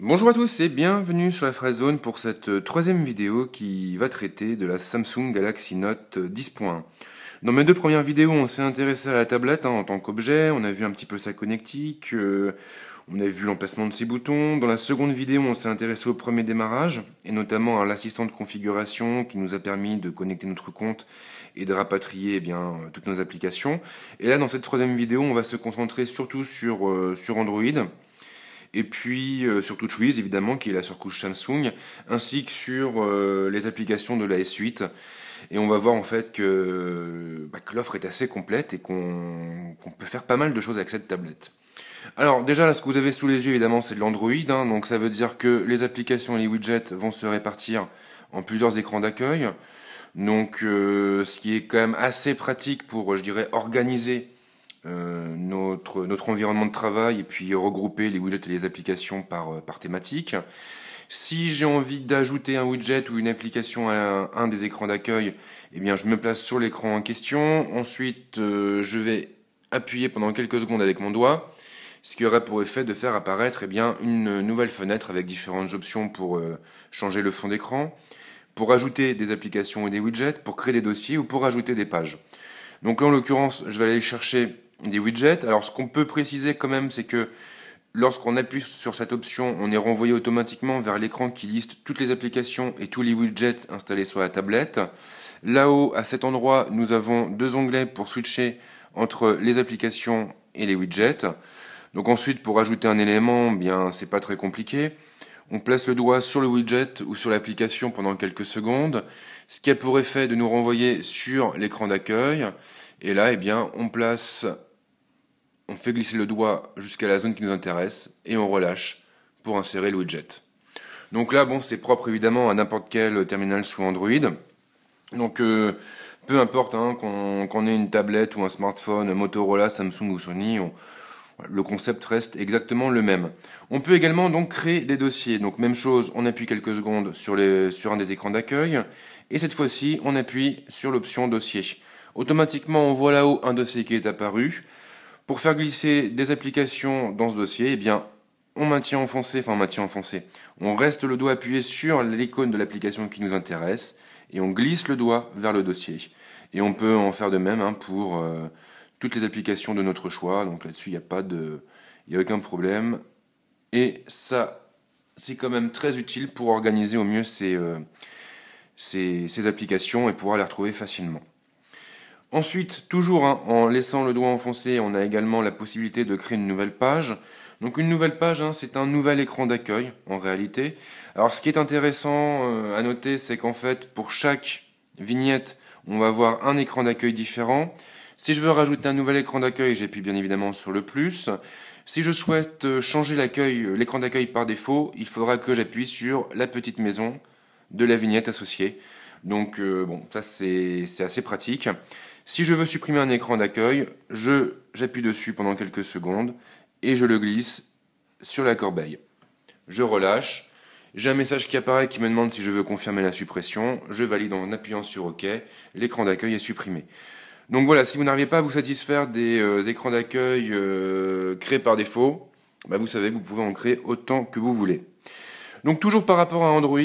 Bonjour à tous et bienvenue sur la Fraise Zone pour cette euh, troisième vidéo qui va traiter de la Samsung Galaxy Note 10.1. Euh, dans mes deux premières vidéos, on s'est intéressé à la tablette hein, en tant qu'objet, on a vu un petit peu sa connectique, euh, on a vu l'emplacement de ses boutons. Dans la seconde vidéo, on s'est intéressé au premier démarrage, et notamment à l'assistant de configuration qui nous a permis de connecter notre compte et de rapatrier eh bien toutes nos applications. Et là, dans cette troisième vidéo, on va se concentrer surtout sur, sur Android, et puis euh, sur TouchWiz évidemment qui est la surcouche Samsung, ainsi que sur euh, les applications de la S8. Et on va voir en fait que, bah, l'offre est assez complète et qu'on peut faire pas mal de choses avec cette tablette. Alors déjà là ce que vous avez sous les yeux évidemment c'est de l'Android, hein, donc ça veut dire que les applications et les widgets vont se répartir en plusieurs écrans d'accueil. Donc euh, ce qui est quand même assez pratique pour euh, je dirais organiser euh, notre, environnement de travail et puis regrouper les widgets et les applications par, euh, par thématique. Si j'ai envie d'ajouter un widget ou une application à un, des écrans d'accueil, eh bien je me place sur l'écran en question. Ensuite, euh, je vais appuyer pendant quelques secondes avec mon doigt, ce qui aurait pour effet de faire apparaître eh bien, une nouvelle fenêtre avec différentes options pour euh, changer le fond d'écran, pour ajouter des applications ou des widgets, pour créer des dossiers ou pour ajouter des pages. Donc là, en l'occurrence, je vais aller chercher des widgets. Alors ce qu'on peut préciser quand même, c'est que lorsqu'on appuie sur cette option, on est renvoyé automatiquement vers l'écran qui liste toutes les applications et tous les widgets installés sur la tablette. Là-haut, à cet endroit, nous avons deux onglets pour switcher entre les applications et les widgets. Donc ensuite, pour ajouter un élément, bien c'est pas très compliqué. On place le doigt sur le widget ou sur l'application pendant quelques secondes, ce qui a pour effet de nous renvoyer sur l'écran d'accueil. Et là, eh bien, on place, on fait glisser le doigt jusqu'à la zone qui nous intéresse et on relâche pour insérer le widget. Donc là, bon, c'est propre évidemment à n'importe quel terminal sous Android. Donc euh, peu importe hein, qu'on ait une tablette ou un smartphone, Motorola, Samsung ou Sony, le concept reste exactement le même. On peut également donc créer des dossiers. Donc même chose, on appuie quelques secondes sur, sur un des écrans d'accueil et cette fois-ci on appuie sur l'option dossier. Automatiquement, on voit là-haut un dossier qui est apparu. Pour faire glisser des applications dans ce dossier, eh bien, on maintient enfoncé, enfin on maintient enfoncé. On reste le doigt appuyé sur l'icône de l'application qui nous intéresse et on glisse le doigt vers le dossier. Et on peut en faire de même hein, pour euh, toutes les applications de notre choix. Donc là-dessus, il n'y a pas de, il a aucun problème. Et ça, c'est quand même très utile pour organiser au mieux ces, euh, ces, ces applications et pouvoir les retrouver facilement. Ensuite, toujours hein, en laissant le doigt enfoncé, on a également la possibilité de créer une nouvelle page. Donc une nouvelle page, hein, c'est un nouvel écran d'accueil en réalité. Alors ce qui est intéressant euh, à noter, c'est qu'en fait pour chaque vignette, on va avoir un écran d'accueil différent. Si je veux rajouter un nouvel écran d'accueil, j'appuie bien évidemment sur le plus. Si je souhaite euh, changer euh, l'écran d'accueil par défaut, il faudra que j'appuie sur la petite maison de la vignette associée. Donc bon, ça c'est assez pratique. Si je veux supprimer un écran d'accueil, j'appuie dessus pendant quelques secondes et je le glisse sur la corbeille. Je relâche. J'ai un message qui apparaît qui me demande si je veux confirmer la suppression. Je valide en appuyant sur OK. L'écran d'accueil est supprimé. Donc voilà, si vous n'arrivez pas à vous satisfaire des euh, écrans d'accueil euh, créés par défaut, bah, vous savez que vous pouvez en créer autant que vous voulez. Donc toujours par rapport à Android,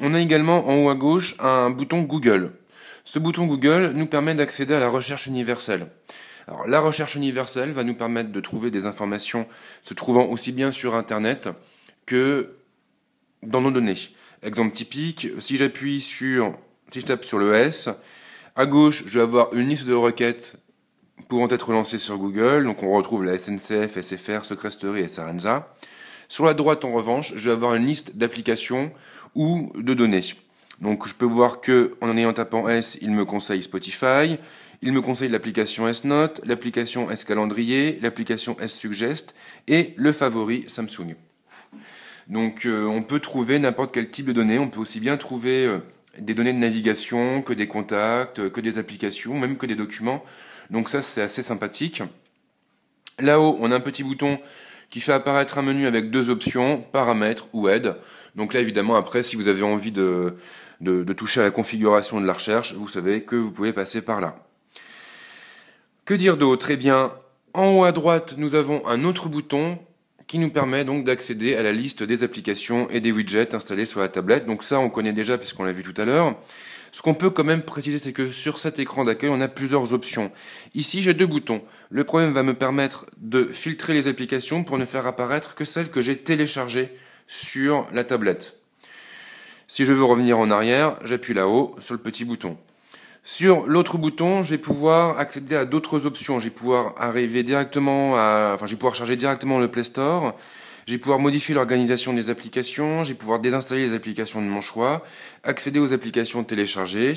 on a également en haut à gauche un bouton Google. Ce bouton Google nous permet d'accéder à la recherche universelle. la recherche universelle va nous permettre de trouver des informations se trouvant aussi bien sur Internet que dans nos données. Exemple typique, si j'appuie sur, si je tape sur le S, à gauche, je vais avoir une liste de requêtes pouvant être lancées sur Google. Donc, on retrouve la SNCF, SFR, Secresterie et Sarenza. Sur la droite, en revanche, je vais avoir une liste d'applications ou de données. Donc je peux voir que en ayant tapant S, il me conseille Spotify, il me conseille l'application S-Note, l'application S-Calendrier, l'application S-Suggest et le favori Samsung. Donc euh, on peut trouver n'importe quel type de données, on peut aussi bien trouver euh, des données de navigation que des contacts, euh, que des applications, même que des documents. Donc ça c'est assez sympathique. Là-haut, on a un petit bouton qui fait apparaître un menu avec deux options, paramètres ou aide. Donc là évidemment après si vous avez envie de de, toucher à la configuration de la recherche, vous savez que vous pouvez passer par là. Que dire d'autre Eh bien, en haut à droite, nous avons un autre bouton qui nous permet donc d'accéder à la liste des applications et des widgets installés sur la tablette. Donc ça, on connaît déjà puisqu'on l'a vu tout à l'heure. Ce qu'on peut quand même préciser, c'est que sur cet écran d'accueil, on a plusieurs options. Ici, j'ai deux boutons. Le premier va me permettre de filtrer les applications pour ne faire apparaître que celles que j'ai téléchargées sur la tablette. Si je veux revenir en arrière, j'appuie là-haut sur le petit bouton. Sur l'autre bouton, je vais pouvoir accéder à d'autres options. Je vais pouvoir arriver directement à, enfin, pouvoir charger directement le Play Store. Je vais pouvoir modifier l'organisation des applications. Je vais pouvoir désinstaller les applications de mon choix, accéder aux applications téléchargées,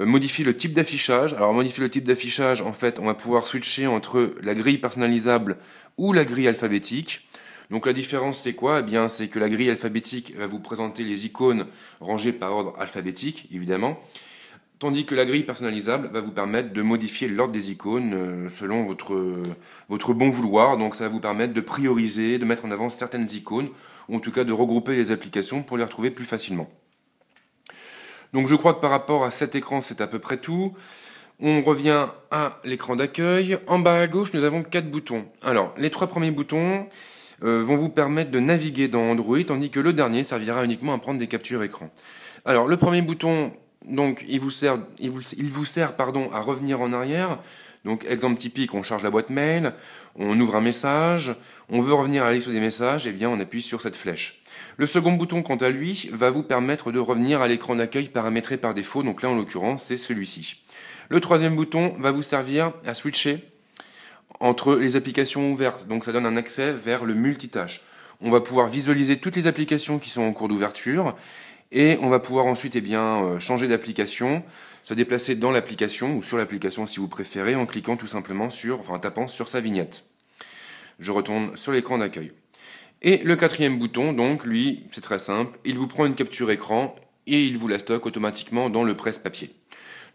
euh, modifier le type d'affichage. Alors, modifier le type d'affichage, en fait, on va pouvoir switcher entre la grille personnalisable ou la grille alphabétique. Donc la différence c'est quoi Eh bien c'est que la grille alphabétique va vous présenter les icônes rangées par ordre alphabétique, évidemment, tandis que la grille personnalisable va vous permettre de modifier l'ordre des icônes euh, selon votre, votre bon vouloir. Donc ça va vous permettre de prioriser, de mettre en avant certaines icônes, ou en tout cas de regrouper les applications pour les retrouver plus facilement. Donc je crois que par rapport à cet écran, c'est à peu près tout. On revient à l'écran d'accueil. En bas à gauche, nous avons quatre boutons. Alors, les trois premiers boutons, euh, vont vous permettre de naviguer dans Android, tandis que le dernier servira uniquement à prendre des captures écran. Alors le premier bouton, donc, il vous sert, il vous, il vous sert pardon, à revenir en arrière. Donc, exemple typique, on charge la boîte mail, on ouvre un message, on veut revenir à la des messages, et eh bien on appuie sur cette flèche. Le second bouton, quant à lui, va vous permettre de revenir à l'écran d'accueil paramétré par défaut, donc là en l'occurrence c'est celui-ci. Le troisième bouton va vous servir à switcher entre les applications ouvertes. Donc ça donne un accès vers le multitâche. On va pouvoir visualiser toutes les applications qui sont en cours d'ouverture et on va pouvoir ensuite eh bien, euh, changer d'application, se déplacer dans l'application ou sur l'application si vous préférez en cliquant tout simplement sur, enfin tapant sur sa vignette. Je retourne sur l'écran d'accueil. Et le quatrième bouton, donc lui, c'est très simple, il vous prend une capture écran et il vous la stocke automatiquement dans le presse-papier.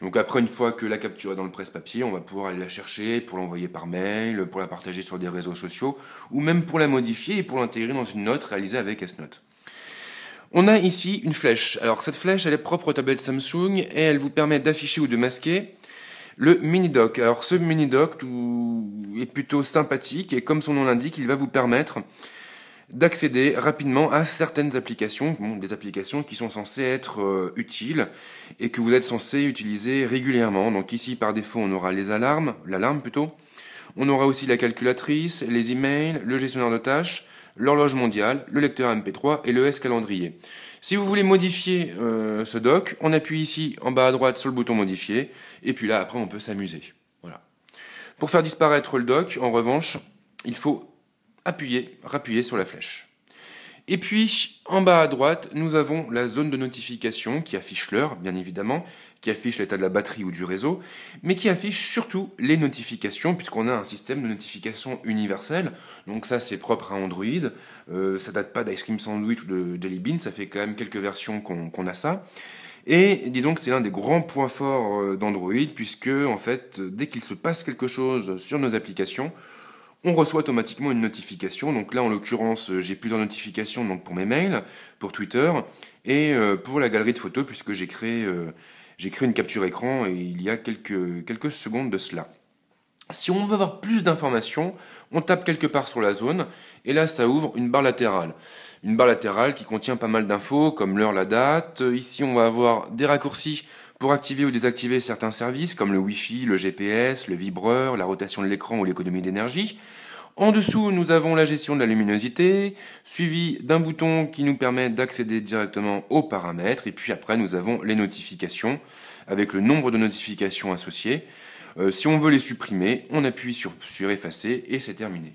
Donc après, une fois que la capture est dans le presse-papier, on va pouvoir aller la chercher pour l'envoyer par mail, pour la partager sur des réseaux sociaux, ou même pour la modifier et pour l'intégrer dans une note réalisée avec S-Note. On a ici une flèche. Alors cette flèche, elle est propre au tablettes Samsung et elle vous permet d'afficher ou de masquer le mini-doc. Alors ce mini-doc est plutôt sympathique et comme son nom l'indique, il va vous permettre d'accéder rapidement à certaines applications, des applications qui sont censées être euh, utiles et que vous êtes censé utiliser régulièrement. Donc ici, par défaut, on aura les alarmes, l'alarme plutôt. On aura aussi la calculatrice, les emails, le gestionnaire de tâches, l'horloge mondiale, le lecteur MP3 et le S-calendrier. Si vous voulez modifier euh, ce doc, on appuie ici en bas à droite sur le bouton modifier et puis là après on peut s'amuser. Voilà. Pour faire disparaître le doc, en revanche, il faut appuyez, rappuyez sur la flèche. Et puis, en bas à droite, nous avons la zone de notification qui affiche l'heure, bien évidemment, qui affiche l'état de la batterie ou du réseau, mais qui affiche surtout les notifications, puisqu'on a un système de notification universel. Donc ça, c'est propre à Android. Ça euh, ça date pas d'Ice Cream Sandwich ou de Jelly Bean, ça fait quand même quelques versions qu'on a ça. Et disons que c'est l'un des grands points forts euh, d'Android, puisque en fait, dès qu'il se passe quelque chose sur nos applications, on reçoit automatiquement une notification. Donc là, en l'occurrence, euh, j'ai plusieurs notifications donc pour mes mails, pour Twitter et euh, pour la galerie de photos puisque j'ai créé, euh, j'ai créé une capture écran et il y a quelques, quelques secondes de cela. Si on veut avoir plus d'informations, on tape quelque part sur la zone et là ça ouvre une barre latérale. Une barre latérale qui contient pas mal d'infos comme l'heure, la date. Ici on va avoir des raccourcis pour activer ou désactiver certains services comme le Wi-Fi, le GPS, le vibreur, la rotation de l'écran ou l'économie d'énergie, en dessous, nous avons la gestion de la luminosité, suivi d'un bouton qui nous permet d'accéder directement aux paramètres, et puis après, nous avons les notifications, avec le nombre de notifications associées. Euh, si on veut les supprimer, on appuie sur, effacer, et c'est terminé.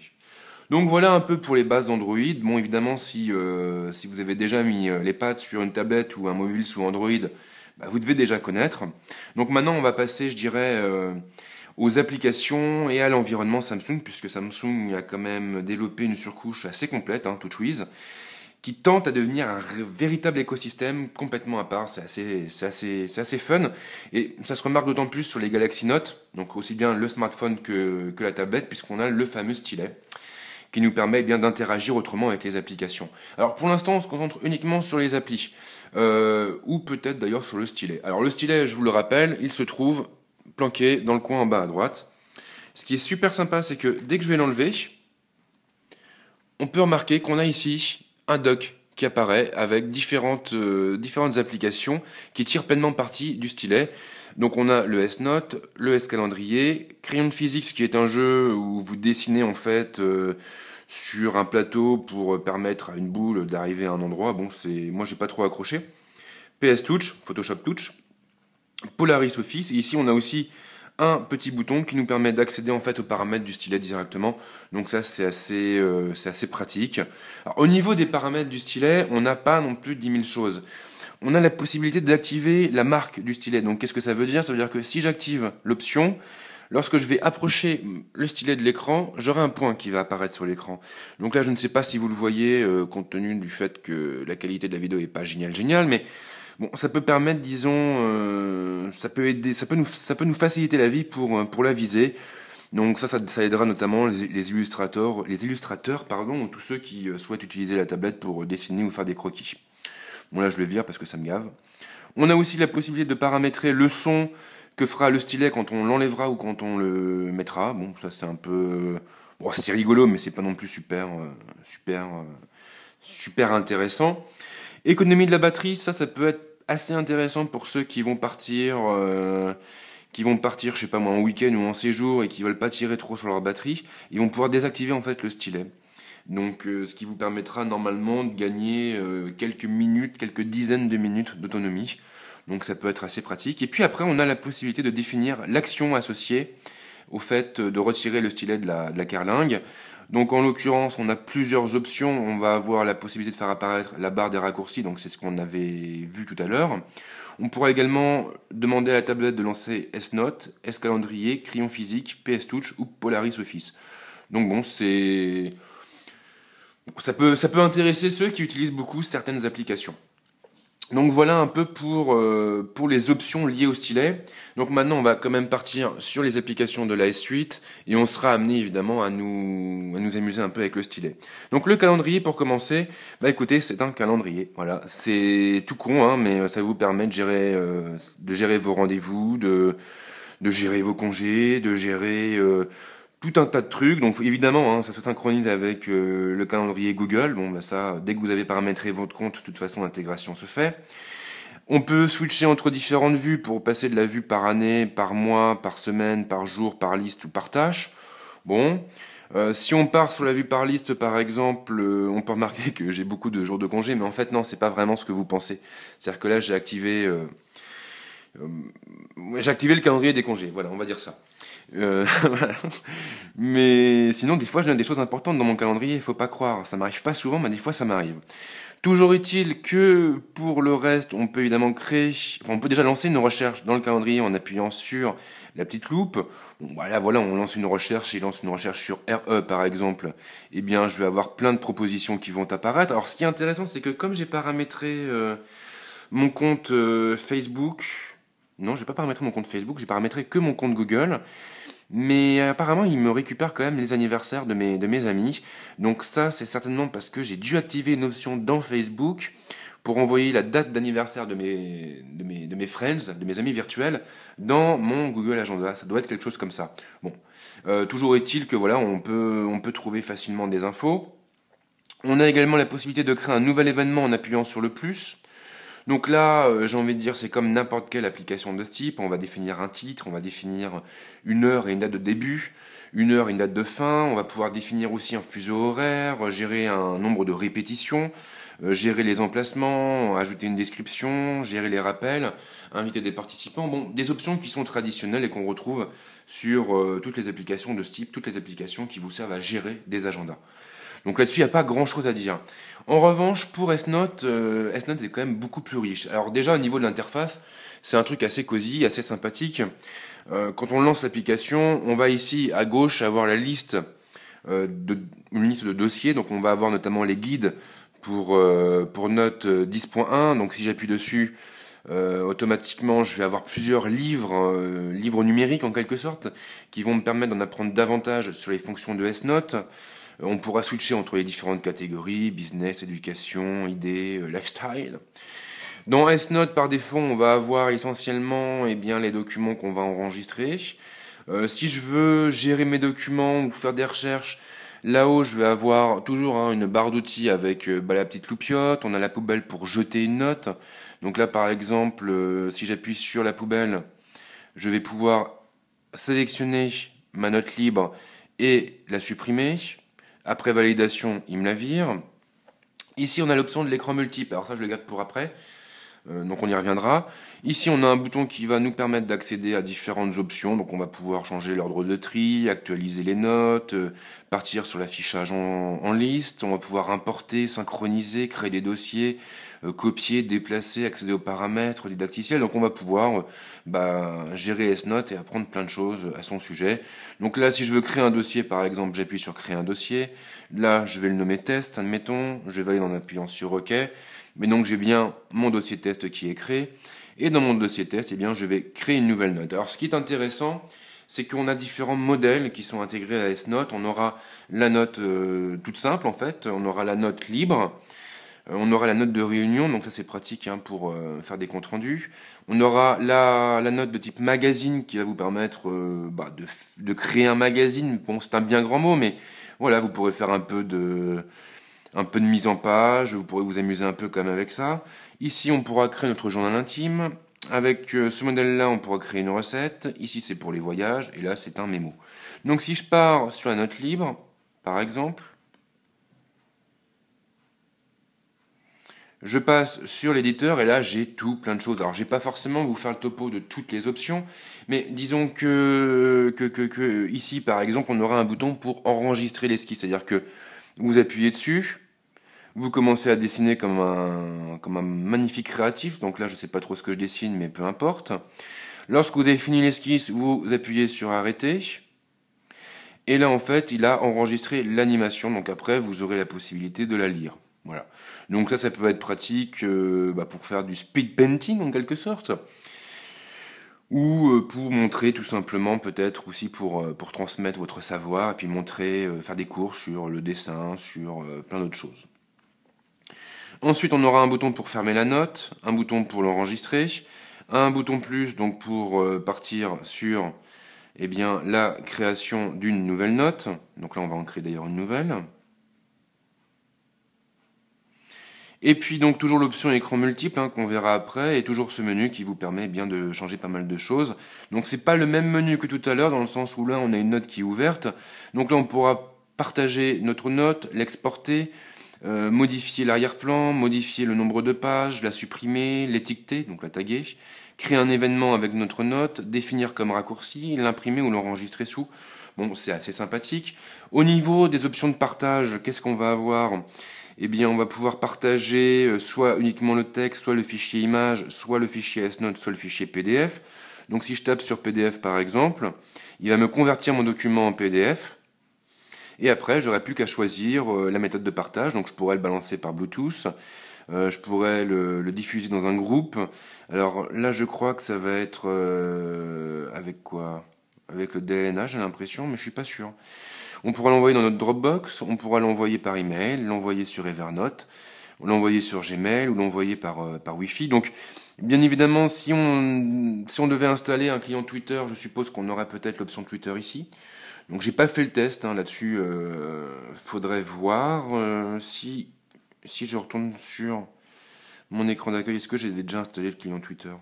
Donc voilà un peu pour les bases Android. Bon, évidemment, si, euh, si vous avez déjà mis euh, les pattes sur une tablette ou un mobile sous Android, bah, vous devez déjà connaître. Donc maintenant, on va passer, je dirais, euh, aux applications et à l'environnement Samsung, puisque Samsung a quand même développé une surcouche assez complète, hein, TouchWiz, qui tente à devenir un véritable écosystème complètement à part. C'est assez, assez, assez fun, et ça se remarque d'autant plus sur les Galaxy Note, donc aussi bien le smartphone que, que la tablette, puisqu'on a le fameux stylet qui nous permet bien d'interagir autrement avec les applications. Alors pour l'instant, on se concentre uniquement sur les applis. Euh, ou peut-être d'ailleurs sur le stylet. Alors le stylet, je vous le rappelle, il se trouve planqué dans le coin en bas à droite. Ce qui est super sympa, c'est que dès que je vais l'enlever, on peut remarquer qu'on a ici un dock qui apparaît avec différentes, euh, différentes applications qui tirent pleinement parti du stylet. Donc on a le S-Note, le S-Calendrier, Crayon de physique, qui est un jeu où vous dessinez en fait euh, sur un plateau pour permettre à une boule d'arriver à un endroit. Bon, c'est moi j'ai pas trop accroché. PS Touch, Photoshop Touch, Polaris Office. Et ici on a aussi un petit bouton qui nous permet d'accéder en fait aux paramètres du stylet directement. Donc ça c'est assez euh, pratique. au niveau des paramètres du stylet, on n'a pas non plus 10 000 choses on a la possibilité d'activer la marque du stylet. Donc qu'est-ce que ça veut dire Ça veut dire que si j'active l'option, lorsque je vais approcher le stylet de l'écran, j'aurai un point qui va apparaître sur l'écran. Donc là, je ne sais pas si vous le voyez, euh, compte tenu du fait que la qualité de la vidéo est pas géniale, géniale, mais bon, ça peut permettre, disons, euh, ça peut aider, ça peut nous, ça peut nous faciliter la vie pour euh, pour la viser. Donc ça, ça, aidera notamment les, illustrateurs, les illustrateurs, pardon, ou tous ceux qui souhaitent utiliser la tablette pour dessiner ou faire des croquis. Bon là je le vire parce que ça me gave. On a aussi la possibilité de paramétrer le son que fera le stylet quand on l'enlèvera ou quand on le mettra. Bon, ça c'est un peu... Bon, c'est rigolo, mais c'est pas non plus super, euh, super, euh, super intéressant. Économie de la batterie, ça, ça peut être assez intéressant pour ceux qui vont partir, euh, qui vont partir, je sais pas moi, en week-end ou en séjour et qui veulent pas tirer trop sur leur batterie. Ils vont pouvoir désactiver en fait le stylet. Donc euh, ce qui vous permettra normalement de gagner euh, quelques minutes, quelques dizaines de minutes d'autonomie. Donc ça peut être assez pratique. Et puis après, on a la possibilité de définir l'action associée au fait de retirer le stylet de la, de la carlingue. Donc en l'occurrence, on a plusieurs options. On va avoir la possibilité de faire apparaître la barre des raccourcis, donc c'est ce qu'on avait vu tout à l'heure. On pourra également demander à la tablette de lancer S-Note, S-Calendrier, Crayon Physique, PS Touch ou Polaris Office. Donc bon, c'est... Ça peut, ça peut intéresser ceux qui utilisent beaucoup certaines applications. Donc voilà un peu pour, euh, pour les options liées au stylet. Donc maintenant on va quand même partir sur les applications de la S 8 et on sera amené évidemment à nous, à nous amuser un peu avec le stylet. Donc le calendrier pour commencer, bah écoutez c'est un calendrier, voilà c'est tout con hein, mais ça vous permet de gérer, euh, de gérer vos rendez-vous, de, de gérer vos congés, de gérer euh, tout un tas de trucs. Donc évidemment, hein, ça se synchronise avec euh, le calendrier Google. Bon, bah ça, dès que vous avez paramétré votre compte, de toute façon, l'intégration se fait. On peut switcher entre différentes vues pour passer de la vue par année, par mois, par semaine, par jour, par liste ou par tâche. Bon, euh, si on part sur la vue par liste, par exemple, euh, on peut remarquer que j'ai beaucoup de jours de congé, mais en fait non, c'est pas vraiment ce que vous pensez. C'est-à-dire que là, j'ai activé, j'ai activé le calendrier des congés. Voilà, on va dire ça. Euh, mais sinon, des fois, je donne des choses importantes dans mon calendrier, il faut pas croire. Ça m'arrive pas souvent, mais des fois, ça m'arrive. Toujours utile que pour le reste, on peut évidemment créer, enfin, on peut déjà lancer une recherche dans le calendrier en appuyant sur la petite loupe. Bon, voilà, bah voilà, on lance une recherche et lance une recherche sur RE par exemple. Eh bien, je vais avoir plein de propositions qui vont apparaître. Alors, ce qui est intéressant, c'est que comme j'ai paramétré euh, mon compte euh, Facebook, non, je n'ai pas paramétré mon compte Facebook, j'ai paramétré que mon compte Google. Mais apparemment, il me récupère quand même les anniversaires de mes, amis. Donc ça, c'est certainement parce que j'ai dû activer une option dans Facebook pour envoyer la date d'anniversaire de mes, friends, de mes amis virtuels, dans mon Google Agenda. Ça doit être quelque chose comme ça. Bon, euh, toujours est-il que voilà, on peut trouver facilement des infos. On a également la possibilité de créer un nouvel événement en appuyant sur le plus. Donc là, euh, j'ai envie de dire, c'est comme n'importe quelle application de ce type. On va définir un titre, on va définir une heure et une date de début, une heure et une date de fin. On va pouvoir définir aussi un fuseau horaire, euh, gérer un nombre de répétitions, euh, gérer les emplacements, ajouter une description, gérer les rappels, inviter des participants. Bon, des options qui sont traditionnelles et qu'on retrouve sur toutes les applications de ce type, toutes les applications qui vous servent à gérer des agendas. Donc là-dessus, il n'y a pas grand-chose à dire. En revanche, pour S-Note, euh, S-Note est quand même beaucoup plus riche. Alors déjà au niveau de l'interface, c'est un truc assez cosy, assez sympathique. Euh, quand on lance l'application, on va ici à gauche avoir la liste euh, de une liste de dossiers. Donc on va avoir notamment les guides pour pour Note 10.1. Donc si j'appuie dessus, automatiquement je vais avoir plusieurs livres, livres numériques en quelque sorte, qui vont me permettre d'en apprendre davantage sur les fonctions de S-Note. Euh, on pourra switcher entre les différentes catégories, business, éducation, idées, euh, lifestyle. Dans S-Note, par défaut, on va avoir essentiellement eh bien, les documents qu'on va enregistrer. Euh, si je veux gérer mes documents ou faire des recherches, là-haut, je vais avoir toujours hein, une barre d'outils avec bah, la petite loupiote. On a la poubelle pour jeter une note. Donc là, par exemple, si j'appuie sur la poubelle, je vais pouvoir sélectionner ma note libre et la supprimer. Après validation, il me la vire. Ici, on a l'option de l'écran multiple. Alors ça, je le garde pour après. Euh, donc on y reviendra. Ici, on a un bouton qui va nous permettre d'accéder à différentes options. Donc on va pouvoir changer l'ordre de tri, actualiser les notes, euh, partir sur l'affichage en, liste. On va pouvoir importer, synchroniser, créer des dossiers, euh, copier, déplacer, accéder aux paramètres didacticiels. Donc on va pouvoir bah, gérer s et apprendre plein de choses à son sujet. Donc là, si je veux créer un dossier, par exemple, j'appuie sur créer un dossier. Là, je vais le nommer test, admettons. Je vais aller en appuyant sur OK. Mais donc j'ai bien mon dossier test qui est créé. Et dans mon dossier test, eh bien, je vais créer une nouvelle note. Alors ce qui est intéressant, c'est qu'on a différents modèles qui sont intégrés à S-Note. On aura la note euh, toute simple en fait, on aura la note libre, euh, on aura la note de réunion, donc ça c'est pratique hein, pour euh, faire des comptes rendus. On aura la, note de type magazine qui va vous permettre bah, de, de, créer un magazine. Bon, c'est un bien grand mot, mais voilà, vous pourrez faire un peu de un peu de mise en page, vous pourrez vous amuser un peu quand même avec ça. Ici, on pourra créer notre journal intime. Avec euh, ce modèle-là, on pourra créer une recette. Ici, c'est pour les voyages. Et là, c'est un mémo. Donc, si je pars sur la note libre, par exemple, je passe sur l'éditeur et là j'ai tout plein de choses. Alors j'ai pas forcément vous faire le topo de toutes les options, mais disons que, que, que ici par exemple on aura un bouton pour enregistrer l'esquisse, c'est-à-dire que vous appuyez dessus, vous commencez à dessiner comme un, comme un magnifique créatif, donc là je ne sais pas trop ce que je dessine, mais peu importe. Lorsque vous avez fini l'esquisse, vous appuyez sur arrêter. Et là en fait, il a enregistré l'animation, donc après vous aurez la possibilité de la lire. Voilà. Donc ça, ça peut être pratique euh, bah, pour faire du speed painting en quelque sorte ou euh, pour montrer tout simplement peut-être aussi pour, euh, pour transmettre votre savoir et puis montrer, faire des cours sur le dessin, sur plein d'autres choses. Ensuite, on aura un bouton pour fermer la note, un bouton pour l'enregistrer, un bouton plus donc pour euh, partir sur eh bien, la création d'une nouvelle note. Donc là, on va en créer d'ailleurs une nouvelle. Et puis donc toujours l'option écran multiple hein, qu'on verra après et toujours ce menu qui vous permet eh bien de changer pas mal de choses. Donc c'est pas le même menu que tout à l'heure dans le sens où là on a une note qui est ouverte. Donc là on pourra partager notre note, l'exporter, euh, modifier l'arrière-plan, modifier le nombre de pages, la supprimer, l'étiqueter, donc la taguer, créer un événement avec notre note, définir comme raccourci, l'imprimer ou l'enregistrer sous. Bon, c'est assez sympathique. Au niveau des options de partage, qu'est-ce qu'on va avoir eh bien, on va pouvoir partager euh, soit uniquement le texte, soit le fichier image, soit le fichier S-Note, soit le fichier PDF. Donc, si je tape sur PDF par exemple, il va me convertir mon document en PDF. Et après, j'aurais plus qu'à choisir euh, la méthode de partage. Donc, je pourrais le balancer par Bluetooth. Euh, je pourrais le, diffuser dans un groupe. Alors là, je crois que ça va être euh, avec quoi Avec le DLNA, j'ai l'impression, mais je suis pas sûr. On pourra l'envoyer dans notre Dropbox, on pourra l'envoyer par email, l'envoyer sur Evernote, l'envoyer sur Gmail ou l'envoyer par, par Wi-Fi. Donc, bien évidemment, si on, si on devait installer un client Twitter, je suppose qu'on aurait peut-être l'option Twitter ici. Donc j'ai pas fait le test hein, là-dessus. Euh, faudrait voir euh, si si je retourne sur mon écran d'accueil. Est-ce que j'ai déjà installé le client Twitter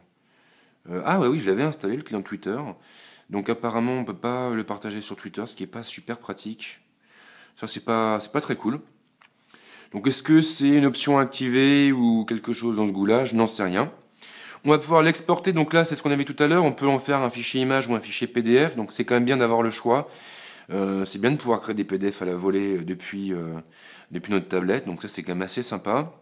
euh, Ah ouais, oui, je l'avais installé le client Twitter. Donc apparemment on peut pas le partager sur Twitter, ce qui est pas super pratique. Ça c'est pas c'est pas très cool. Donc est-ce que c'est une option activée ou quelque chose dans ce goût-là Je n'en sais rien. On va pouvoir l'exporter, donc là c'est ce qu'on avait tout à l'heure, on peut en faire un fichier image ou un fichier PDF, donc c'est quand même bien d'avoir le choix. Euh, c'est bien de pouvoir créer des PDF à la volée euh, depuis, euh, depuis notre tablette, donc ça c'est quand même assez sympa.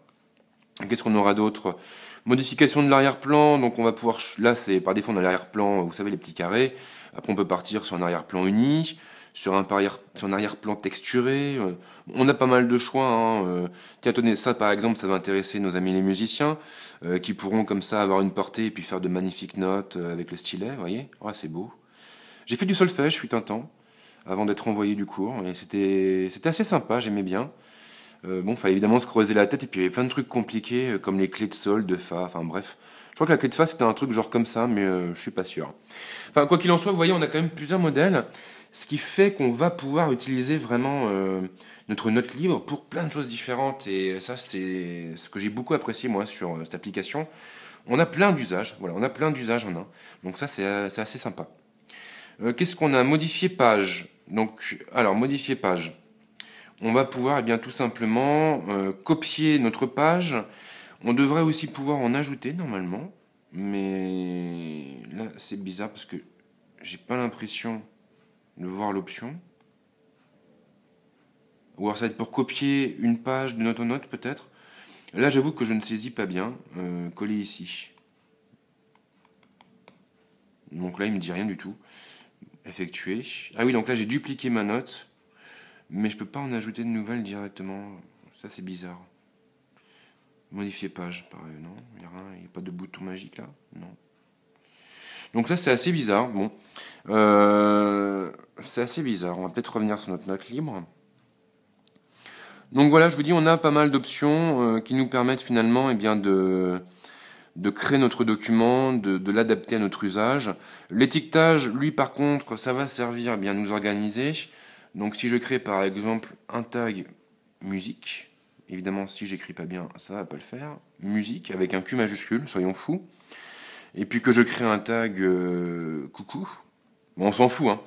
Qu'est-ce qu'on aura d'autre Modification de l'arrière-plan, donc on va pouvoir, là c'est par défaut on a l'arrière-plan, vous savez les petits carrés, après, on peut partir sur un arrière-plan uni, sur un, arrière, arrière-plan texturé. Euh, on a pas mal de choix. Hein, euh. tiens, ça par exemple, ça va intéresser nos amis les musiciens, euh, qui pourront comme ça avoir une portée et puis faire de magnifiques notes avec le stylet, vous voyez oh, c'est beau. J'ai fait du solfège, fut un temps, avant d'être envoyé du cours, et c'était assez sympa, j'aimais bien. Bon, bon, fallait évidemment se creuser la tête, et puis il y avait plein de trucs compliqués, comme les clés de sol, de fa, enfin bref. Je crois que la clé de face c'était un truc genre comme ça, mais je euh, je suis pas sûr. Enfin, quoi qu'il en soit, vous voyez, on a quand même plusieurs modèles, ce qui fait qu'on va pouvoir utiliser vraiment euh, notre note libre pour plein de choses différentes. Et ça, c'est ce que j'ai beaucoup apprécié moi sur euh, cette application. On a plein d'usages, voilà, on a plein d'usages en un. Donc ça, c'est assez sympa. Qu'est-ce qu'on a Modifier page. Donc, alors, modifier page on va pouvoir eh bien tout simplement copier notre page, on devrait aussi pouvoir en ajouter normalement, mais là c'est bizarre parce que j'ai pas l'impression de voir l'option. Ou alors ça va être pour copier une page de note en note peut-être. Là j'avoue que je ne saisis pas bien. Euh, coller ici. Donc là il me dit rien du tout. Effectuer. Ah oui donc là j'ai dupliqué ma note. Mais je peux pas en ajouter de nouvelles directement. Ça c'est bizarre. Modifier page, pareil, non Il n'y a, pas de bouton magique là Non. Donc ça, c'est assez bizarre. Bon. Euh, c'est assez bizarre. On va peut-être revenir sur notre note libre. Donc voilà, je vous dis, on a pas mal d'options euh, qui nous permettent finalement eh bien, de, de créer notre document, de, l'adapter à notre usage. L'étiquetage, lui par contre, ça va servir bien, à nous organiser. Donc si je crée par exemple un tag musique, Évidemment, si j'écris pas bien, ça va pas le faire. Musique avec un Q majuscule, soyons fous. Et puis que je crée un tag euh, coucou. Bon, on s'en fout, hein.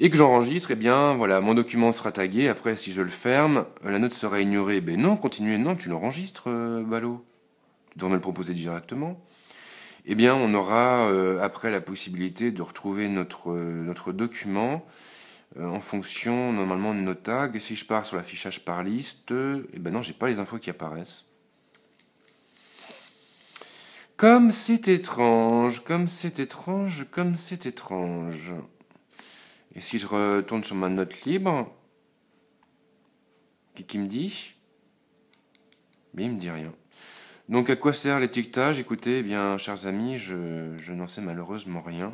Et que j'enregistre, eh bien, voilà, mon document sera tagué. Après, si je le ferme, la note sera ignorée. Ben non, continuez, non, tu l'enregistres, euh, ballot. Tu dois me le proposer directement. Eh bien, on aura euh, après la possibilité de retrouver notre, notre document euh, en fonction normalement de nos tags. si je pars sur l'affichage par liste, et eh ben non, j'ai pas les infos qui apparaissent. Comme c'est étrange, comme c'est étrange, comme c'est étrange. Et si je retourne sur ma note libre, quest qui me dit Mais il me dit rien. Donc à quoi sert l'étiquetage Écoutez, eh bien, chers amis, je n'en sais malheureusement rien.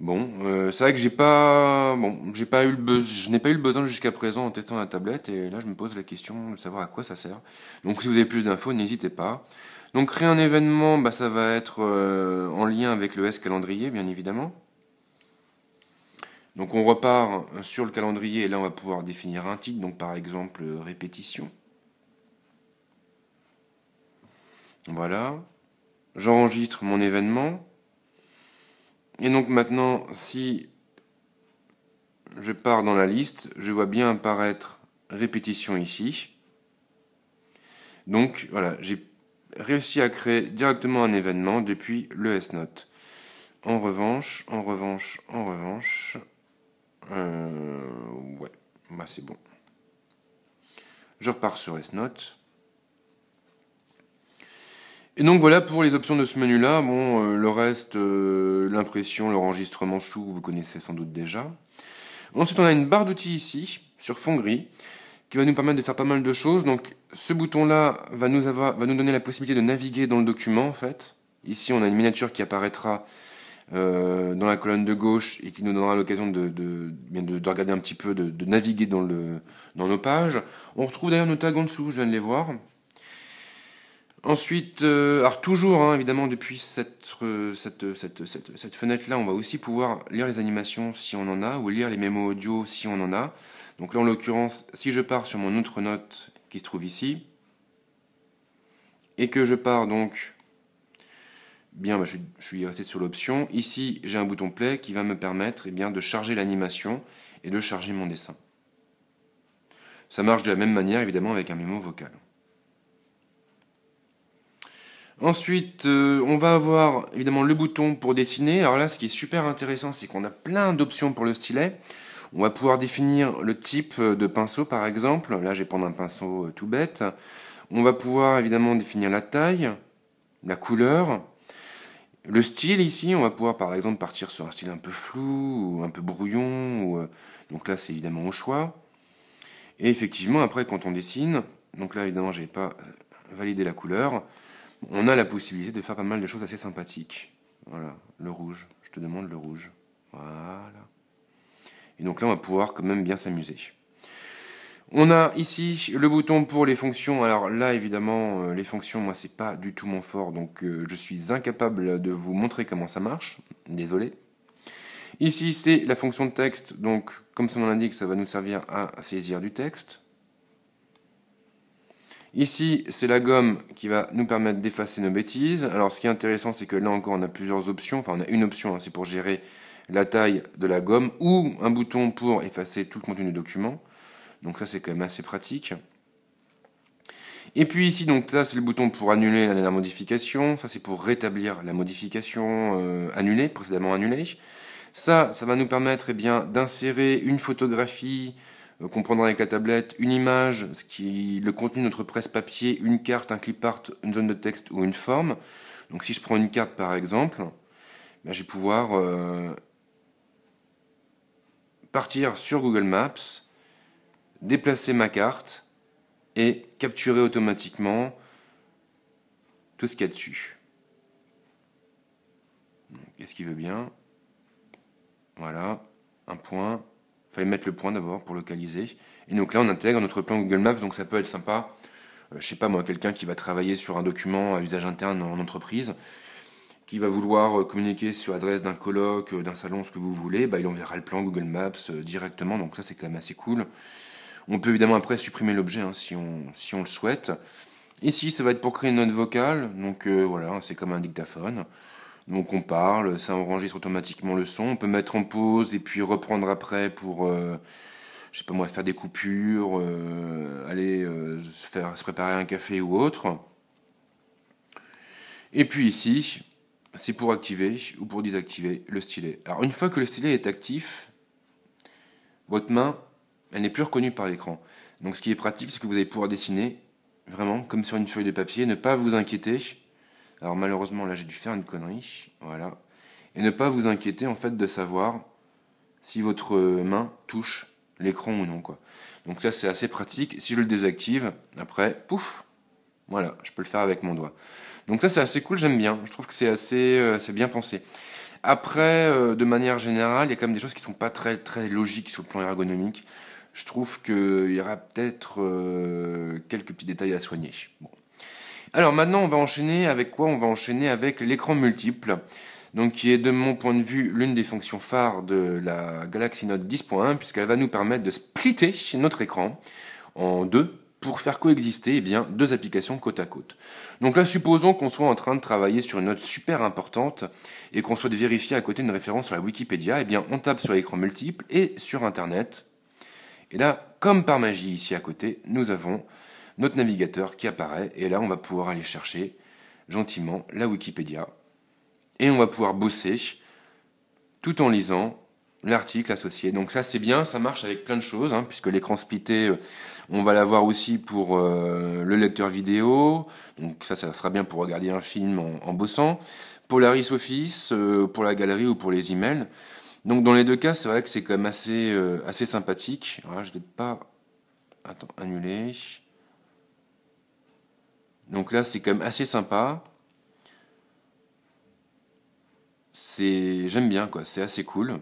Bon, euh, c'est vrai que j'ai pas, bon, j'ai pas eu le je n'ai pas eu le besoin jusqu'à présent en testant la tablette et là je me pose la question de savoir à quoi ça sert. Donc si vous avez plus d'infos, n'hésitez pas. Donc créer un événement, bah, ça va être euh, en lien avec le S calendrier bien évidemment. Donc on repart sur le calendrier et là on va pouvoir définir un titre, donc par exemple euh, répétition. Voilà. J'enregistre mon événement. Et donc maintenant, si je pars dans la liste, je vois bien apparaître répétition ici. Donc voilà, j'ai réussi à créer directement un événement depuis le S-Note. En revanche, en revanche, en revanche, euh, ouais, bah c'est bon. Je repars sur S-Note. Et donc voilà pour les options de ce menu-là. Bon, euh, le reste, euh, l'impression, l'enregistrement chou, vous connaissez sans doute déjà. Ensuite, on a une barre d'outils ici, sur fond gris, qui va nous permettre de faire pas mal de choses. Donc ce bouton-là va, nous va nous donner la possibilité de naviguer dans le document, en fait. Ici, on a une miniature qui apparaîtra euh, dans la colonne de gauche et qui nous donnera l'occasion de, regarder un petit peu, de, naviguer dans, le, dans nos pages. On retrouve d'ailleurs nos tags en dessous, je viens de les voir. Ensuite, euh, alors toujours, hein, évidemment, depuis euh, euh, cette, fenêtre-là, on va aussi pouvoir lire les animations si on en a, ou lire les mémos audio si on en a. Donc là, en l'occurrence, si je pars sur mon autre note qui se trouve ici, et que je pars donc, bien, bah, je, suis resté sur l'option. Ici, j'ai un bouton play qui va me permettre eh bien, de charger l'animation et de charger mon dessin. Ça marche de la même manière, évidemment, avec un mémo vocal. Ensuite, euh, on va avoir évidemment le bouton pour dessiner. Alors là, ce qui est super intéressant, c'est qu'on a plein d'options pour le stylet. On va pouvoir définir le type euh, de pinceau, par exemple. Là, je vais prendre un pinceau euh, tout bête. On va pouvoir évidemment définir la taille, la couleur, le style ici, on va pouvoir par exemple partir sur un style un peu flou, ou un peu brouillon, donc là c'est évidemment au choix. Et effectivement, après quand on dessine, donc là évidemment je n'ai pas validé la couleur, on a la possibilité de faire pas mal de choses assez sympathiques. Voilà, le rouge, je te demande le rouge. Voilà. Et donc là, on va pouvoir quand même bien s'amuser. On a ici le bouton pour les fonctions. Alors là, évidemment, euh, les fonctions, moi, c'est pas du tout mon fort, donc euh, je suis incapable de vous montrer comment ça marche. Désolé. Ici, c'est la fonction de texte, donc comme son nom l'indique, ça va nous servir à saisir du texte. Ici, c'est la gomme qui va nous permettre d'effacer nos bêtises. Alors, ce qui est intéressant, c'est que là encore, on a plusieurs options. Enfin, on a une option, hein, c'est pour gérer la taille de la gomme ou un bouton pour effacer tout le contenu du document. Donc ça, c'est quand même assez pratique. Et puis ici, donc là, c'est le bouton pour annuler la dernière modification. Ça, c'est pour rétablir la modification euh, annulée, précédemment annulée. Ça, ça va nous permettre eh d'insérer une photographie euh, comprendre avec la tablette une image, ce qui, le contenu de notre presse-papier, une carte, un clipart, une zone de texte ou une forme. Donc si je prends une carte par exemple, ben, je vais pouvoir euh, partir sur Google Maps, déplacer ma carte et capturer automatiquement tout ce qu'il y a dessus. Qu'est-ce qu'il veut bien Voilà, un point, mettre le point d'abord pour localiser. Et donc là, on intègre notre plan Google Maps, donc ça peut être sympa. Euh, je sais pas moi, quelqu'un qui va travailler sur un document à usage interne en entreprise, qui va vouloir euh, communiquer sur l'adresse d'un colloque, euh, d'un salon, ce que vous voulez, bah, il enverra le plan Google Maps directement, donc ça c'est quand même assez cool. On peut évidemment après supprimer l'objet hein, si, on, le souhaite. Ici, ça va être pour créer une note vocale, donc voilà, c'est comme un dictaphone. Donc on parle, ça enregistre automatiquement le son. On peut mettre en pause et puis reprendre après pour, euh, je sais pas moi, faire des coupures, euh, aller euh, se, faire, se préparer un café ou autre. Et puis ici, c'est pour activer ou pour désactiver le stylet. Alors une fois que le stylet est actif, votre main, elle n'est plus reconnue par l'écran. Donc ce qui est pratique, c'est que vous allez pouvoir dessiner vraiment comme sur une feuille de papier, ne pas vous inquiéter alors malheureusement, là j'ai dû faire une connerie, voilà. Et ne pas vous inquiéter en fait de savoir si votre main touche l'écran ou non, quoi. Donc ça c'est assez pratique. Si je le désactive, après, pouf, voilà, je peux le faire avec mon doigt. Donc ça c'est assez cool, j'aime bien. Je trouve que c'est assez, euh, c'est bien pensé. Après, euh, de manière générale, il y a quand même des choses qui sont pas très très logiques sur le plan ergonomique. Je trouve qu'il y aura peut-être euh, quelques petits détails à soigner. Bon. Alors maintenant, on va enchaîner avec quoi On va enchaîner avec l'écran multiple, donc qui est de mon point de vue l'une des fonctions phares de la Galaxy Note 10.1, puisqu'elle va nous permettre de splitter notre écran en deux pour faire coexister eh bien, deux applications côte à côte. Donc là, supposons qu'on soit en train de travailler sur une note super importante et qu'on souhaite vérifier à côté une référence sur la Wikipédia, eh bien, on tape sur l'écran multiple et sur Internet. Et là, comme par magie ici à côté, nous avons notre navigateur qui apparaît, et là on va pouvoir aller chercher gentiment la Wikipédia, et on va pouvoir bosser tout en lisant l'article associé. Donc ça c'est bien, ça marche avec plein de choses, hein, puisque l'écran splitté, euh, on va l'avoir aussi pour euh, le lecteur vidéo, donc ça ça sera bien pour regarder un film en, bossant, pour l'Aris Office, euh, pour la galerie ou pour les emails. Donc dans les deux cas, c'est vrai que c'est quand même assez, assez sympathique. Ah, je ne vais pas... Attends, annuler. Donc là, c'est quand même assez sympa. C'est, j'aime bien quoi, c'est assez cool.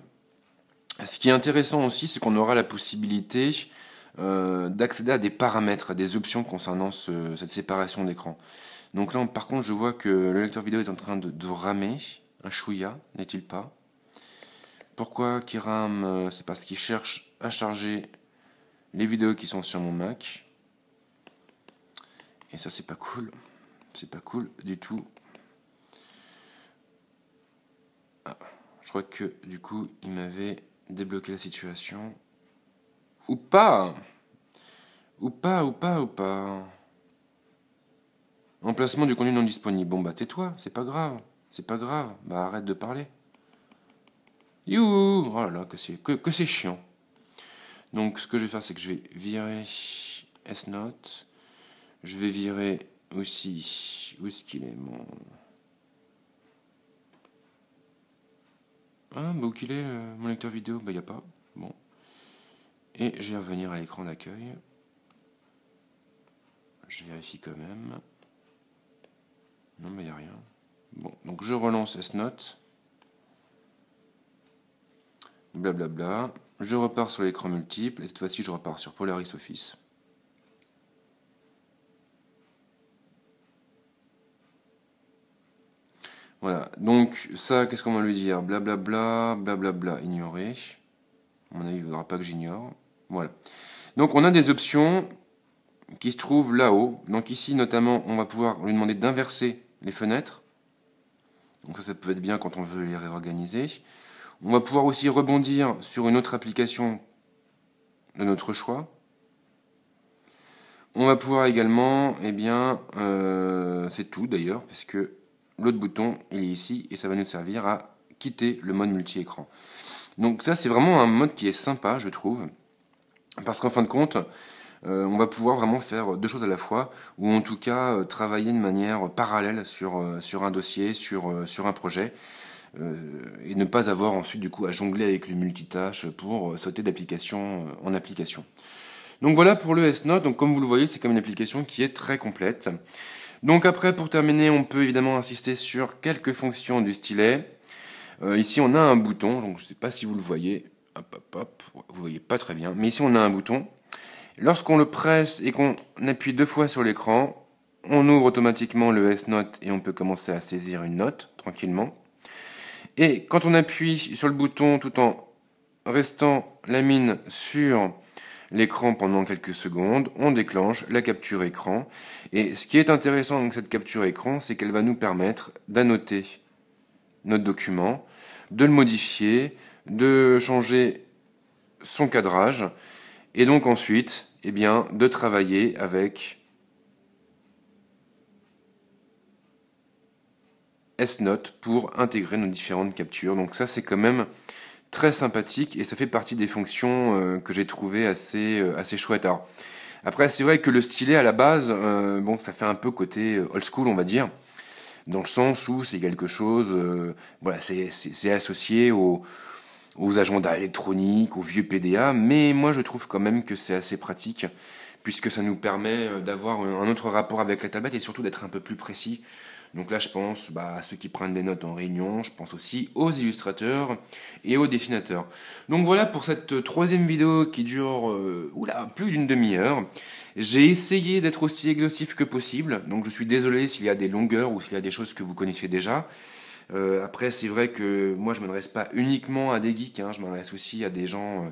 Ce qui est intéressant aussi, c'est qu'on aura la possibilité euh, d'accéder à des paramètres, à des options concernant cette séparation d'écran. Donc là, par contre, je vois que le lecteur vidéo est en train de, de ramer. Un chouïa, n'est-il pas Pourquoi qui rame euh, C'est parce qu'il cherche à charger les vidéos qui sont sur mon Mac ça, c'est pas cool. C'est pas cool du tout. Ah, je crois que du coup, il m'avait débloqué la situation. Ou pas Ou pas, ou pas, ou pas Emplacement du contenu non disponible. Bon bah tais-toi, c'est pas grave. C'est pas grave. Bah arrête de parler. Youhou Oh là là, que c'est que, que chiant. Donc ce que je vais faire, c'est que je vais virer S-Note. Je vais virer aussi. Où est-ce qu'il est mon. Ah, bah qu'il est euh, mon lecteur vidéo Bah, il n'y a pas. Bon. Et je vais revenir à l'écran d'accueil. Je vérifie quand même. Non, mais il n'y a rien. Bon, donc je relance S-Note. Blablabla. Je repars sur l'écran multiple. Et cette fois-ci, je repars sur Polaris Office. Voilà, donc ça, qu'est-ce qu'on va lui dire Blablabla, blablabla, ignorer. À mon avis, il ne voudra pas que j'ignore. Voilà. Donc on a des options qui se trouvent là-haut. Donc ici, notamment, on va pouvoir lui demander d'inverser les fenêtres. Donc ça, ça peut être bien quand on veut les réorganiser. On va pouvoir aussi rebondir sur une autre application de notre choix. On va pouvoir également, eh bien, euh, c'est tout d'ailleurs, parce que l'autre bouton, il est ici, et ça va nous servir à quitter le mode multi-écran. Donc ça, c'est vraiment un mode qui est sympa, je trouve, parce qu'en fin de compte, euh, on va pouvoir vraiment faire deux choses à la fois, ou en tout cas euh, travailler de manière parallèle sur, euh, sur un dossier, sur, sur un projet, et ne pas avoir ensuite du coup à jongler avec le multitâche pour sauter d'application en application. Donc voilà pour le S-Note, donc comme vous le voyez, c'est comme une application qui est très complète. Donc après, pour terminer, on peut évidemment insister sur quelques fonctions du stylet. Euh, ici, on a un bouton, donc je ne sais pas si vous le voyez. vous ne vous voyez pas très bien. Mais ici, on a un bouton. Lorsqu'on le presse et qu'on appuie deux fois sur l'écran, on ouvre automatiquement le S-Note et on peut commencer à saisir une note tranquillement. Et quand on appuie sur le bouton tout en restant la mine sur l'écran pendant quelques secondes, on déclenche la capture écran. Et ce qui est intéressant dans cette capture écran, c'est qu'elle va nous permettre d'annoter notre document, de le modifier, de changer son cadrage, et donc ensuite, eh bien, de travailler avec S-Note pour intégrer nos différentes captures. Donc ça, c'est quand même très sympathique et ça fait partie des fonctions euh, que j'ai trouvées assez, euh, assez chouettes. après, c'est vrai que le stylet à la base, euh, bon, ça fait un peu côté old school, on va dire, dans le sens où c'est quelque chose, voilà, c'est associé au, aux agendas électroniques, aux vieux PDA, mais moi je trouve quand même que c'est assez pratique puisque ça nous permet d'avoir un autre rapport avec la tablette et surtout d'être un peu plus précis donc là, je pense bah, à ceux qui prennent des notes en réunion, je pense aussi aux illustrateurs et aux dessinateurs. Donc voilà pour cette troisième vidéo qui dure euh, plus d'une demi-heure. J'ai essayé d'être aussi exhaustif que possible, donc je suis désolé s'il y a des longueurs ou s'il y a des choses que vous connaissez déjà. Euh, après, c'est vrai que moi, je ne m'adresse pas uniquement à des geeks, hein, je m'adresse aussi à des gens... à euh,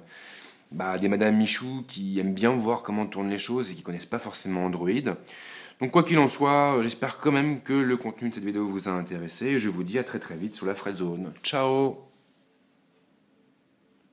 bah, des Madame Michou qui aiment bien voir comment tournent les choses et qui connaissent pas forcément Android. Donc quoi qu'il en soit, euh, j'espère quand même que le contenu de cette vidéo vous a intéressé. Je vous dis à très très vite sur la fraise Zone. Ciao